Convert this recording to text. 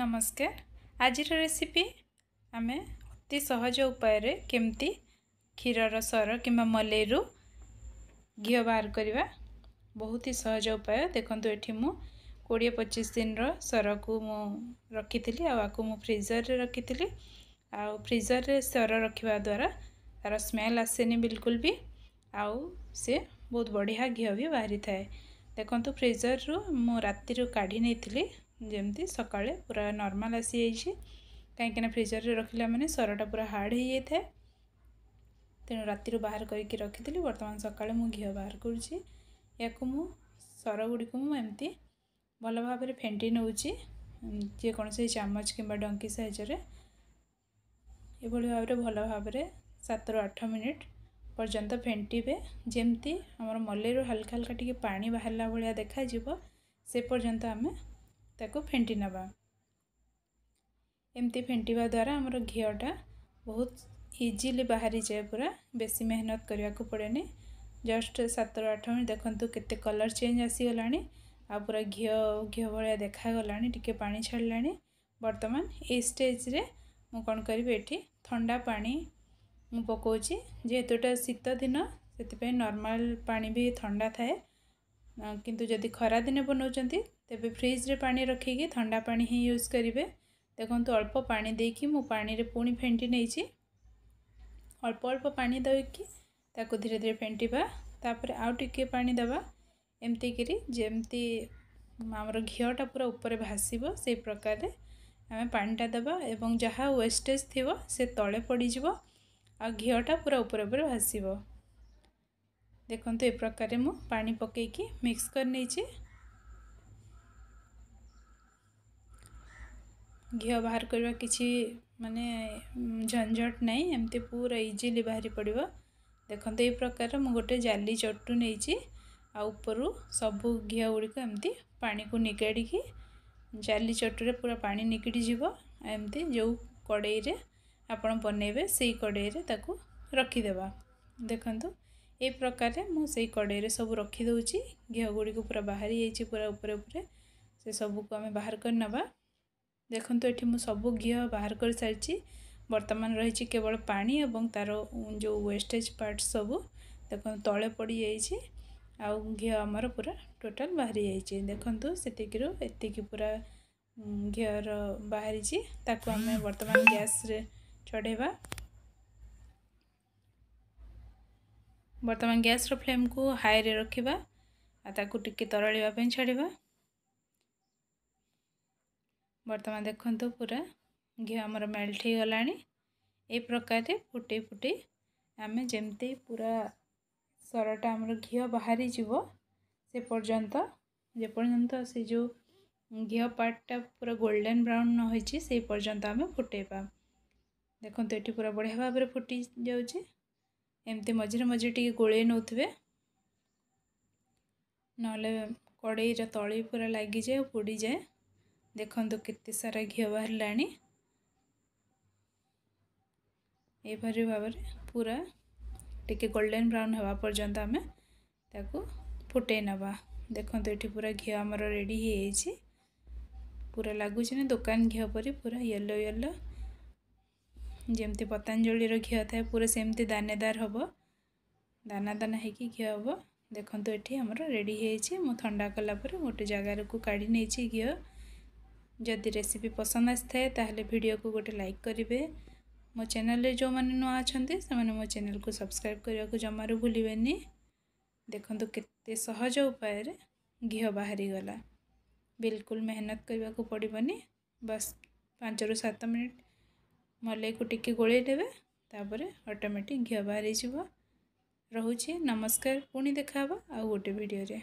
ନମସ୍କାର ଆଜିର ରେସିପି ଆମେ ଅତି ସହଜ ଉପାୟରେ କେମିତି କ୍ଷୀରର ସର କିମ୍ବା ମଲେଇରୁ ଘିଅ ବାହାର କରିବା ବହୁତ ହି ସହଜ ଉପାୟ ଦେଖନ୍ତୁ ଏଠି ମୁଁ କୋଡ଼ିଏ ପଚିଶ ଦିନର ସରକୁ ମୁଁ ରଖିଥିଲି ଆଉ ଆକୁ ମୁଁ ଫ୍ରିଜରରେ ରଖିଥିଲି ଆଉ ଫ୍ରିଜରରେ ସର ରଖିବା ଦ୍ୱାରା ତା'ର ସ୍ମେଲ୍ ଆସେନି ବିଲକୁଲ ବି ଆଉ ସେ ବହୁତ ବଢ଼ିଆ ଘିଅ ବି ବାହାରିଥାଏ ଦେଖନ୍ତୁ ଫ୍ରିଜରରୁ ମୁଁ ରାତିରୁ କାଢ଼ି ନେଇଥିଲି जमी सका पूरा नर्माल आसी जाइए कहीं फ्रिजर में रखिले मैंने सरटा पूरा हार्ड हो जाए तेणु राति बाहर करके रखी बर्तमान सका घी बाहर करूँ सर गुड़ी एमती भल भाव फेटी नौकर चामच कि डंकी साइजर यह भाव भल भाव सत रु आठ मिनिट पर्यंत फेटे जमी आम मलेर हालाका हालाका पा बाहर भाया देखा से पर्यंत आम फेटी ना एमती फेटा द्वारा आम घीटा बहुत इजिली बाहरी जाए पूरा बेस मेहनत करवाक पड़े जस्ट सत रु आठ मिनट देखते के कलर चेंज आसीगला आरा घि घी भाया देखाला टी पा छाड़ा बर्तमान ये स्टेज रे कौन करी ये पा मु पकोची जेहेतुटा शीत दिन से नर्माल पा भी था थाए कि खरा दिन बनाऊँच तेज फ्रिज्रे पा रखी थंडा पा ही यूज करेंगे देखते अल्प पा दे कि मुझे पुणी फेटी नहीं अल्प अल्प पा देखिए धीरे धीरे फेटा तापर आउ टे पा दवा एमती आमर घीटा पूरा उपर भास प्रकार आम पाटा दवा और जहाँ वेस्टेज थी से तले पड़ज आ घीटा पूरा उपर उपर भास देखते ए प्रकार मुझे पा पकईकी मिक्स कर नहीं ଘିଅ ବାହାର କରିବା କିଛି ମାନେ ଝଞ୍ଝଟ ନାହିଁ ଏମିତି ପୁରା ଇଜିଲି ବାହାରି ପଡ଼ିବ ଦେଖନ୍ତୁ ଏଇ ପ୍ରକାର ମୁଁ ଗୋଟେ ଜାଲି ଚଟୁ ନେଇଛି ଆଉ ଉପରୁ ସବୁ ଘିଅ ଗୁଡ଼ିକ ଏମିତି ପାଣିକୁ ନିଗାଡ଼ିକି ଜାଲି ଚଟୁରେ ପୁରା ପାଣି ନିଗିଡ଼ିଯିବ ଏମିତି ଯେଉଁ କଡ଼େଇରେ ଆପଣ ବନେଇବେ ସେଇ କଡ଼େଇରେ ତାକୁ ରଖିଦେବା ଦେଖନ୍ତୁ ଏଇ ପ୍ରକାରରେ ମୁଁ ସେଇ କଡ଼େଇରେ ସବୁ ରଖିଦେଉଛି ଘିଅ ଗୁଡ଼ିକୁ ପୁରା ବାହାରି ଯାଇଛି ପୁରା ଉପରେ ଉପରେ ସେ ସବୁକୁ ଆମେ ବାହାର କରିନେବା ଦେଖନ୍ତୁ ଏଠି ମୁଁ ସବୁ ଘିଅ ବାହାର କରିସାରିଛି ବର୍ତ୍ତମାନ ରହିଛି କେବଳ ପାଣି ଏବଂ ତା'ର ଯେଉଁ ୱେଷ୍ଟେଜ୍ ପାର୍ଟ ସବୁ ଦେଖନ୍ତୁ ତଳେ ପଡ଼ିଯାଇଛି ଆଉ ଘିଅ ଆମର ପୁରା ଟୋଟାଲ୍ ବାହାରି ଯାଇଛି ଦେଖନ୍ତୁ ସେତିକିରୁ ଏତିକି ପୁରା ଘିଅର ବାହାରିଛି ତାକୁ ଆମେ ବର୍ତ୍ତମାନ ଗ୍ୟାସ୍ରେ ଚଢ଼େଇବା ବର୍ତ୍ତମାନ ଗ୍ୟାସ୍ର ଫ୍ଲେମ୍କୁ ହାଇରେ ରଖିବା ଆଉ ତାକୁ ଟିକେ ତରଳିବା ପାଇଁ ଛାଡ଼ିବା ବର୍ତ୍ତମାନ ଦେଖନ୍ତୁ ପୁରା ଘିଅ ଆମର ମେଲ୍ଟ ହୋଇଗଲାଣି ଏହି ପ୍ରକାରରେ ଫୁଟେଇ ଫୁଟେଇ ଆମେ ଯେମିତି ପୁରା ସରଟା ଆମର ଘିଅ ବାହାରିଯିବ ସେ ପର୍ଯ୍ୟନ୍ତ ଯେ ପର୍ଯ୍ୟନ୍ତ ସେ ଯେଉଁ ଘିଅ ପାର୍ଟଟା ପୁରା ଗୋଲ୍ଡେନ୍ ବ୍ରାଉନ୍ ନ ହୋଇଛି ସେଇ ପର୍ଯ୍ୟନ୍ତ ଆମେ ଫୁଟେଇବା ଦେଖନ୍ତୁ ଏଠି ପୁରା ବଢ଼ିଆ ଭାବରେ ଫୁଟି ଯାଉଛି ଏମିତି ମଝିରେ ମଝିରେ ଟିକେ ଗୋଳେଇ ନେଉଥିବେ ନହେଲେ କଡ଼େଇର ତଳି ପୁରା ଲାଗିଯାଏ ପୋଡ଼ିଯାଏ ଦେଖନ୍ତୁ କେତେ ସାରା ଘିଅ ବାହାରିଲାଣି ଏହିପରି ଭାବରେ ପୁରା ଟିକେ ଗୋଲ୍ଡେନ୍ ବ୍ରାଉନ୍ ହେବା ପର୍ଯ୍ୟନ୍ତ ଆମେ ତାକୁ ଫୁଟେଇ ନେବା ଦେଖନ୍ତୁ ଏଠି ପୁରା ଘିଅ ଆମର ରେଡ଼ି ହେଇଯାଇଛି ପୁରା ଲାଗୁଛି ନା ଦୋକାନ ଘିଅ ପରି ପୁରା ୟେଲୋ ୟେଲୋ ଯେମିତି ପତାଞ୍ଜଳିର ଘିଅ ଥାଏ ପୁରା ସେମିତି ଦାନେଦାର ହେବ ଦାନା ଦାନା ହେଇକି ଘିଅ ହେବ ଦେଖନ୍ତୁ ଏଠି ଆମର ରେଡ଼ି ହେଇଛି ମୁଁ ଥଣ୍ଡା କଲା ପରେ ଗୋଟେ ଜାଗାକୁ କାଢ଼ି ନେଇଛି ଘିଅ जदि रेसीपी पसंद आए भिडियो को गोटे लाइक करेंगे मो चेल जो मैंने नुआ अच्छा से मैंने मो चेल को सब्सक्राइब करने को जमार भूल देखु केहज उपाय घी बाहरी गला बिल्कुल मेहनत करने को पड़बन बस पांच रु सत मिनिट मल को टी गोल तापर अटोमेटिक घी बाहरी जीव रोचे नमस्कार पुणी देखा आउ गोटे भिडे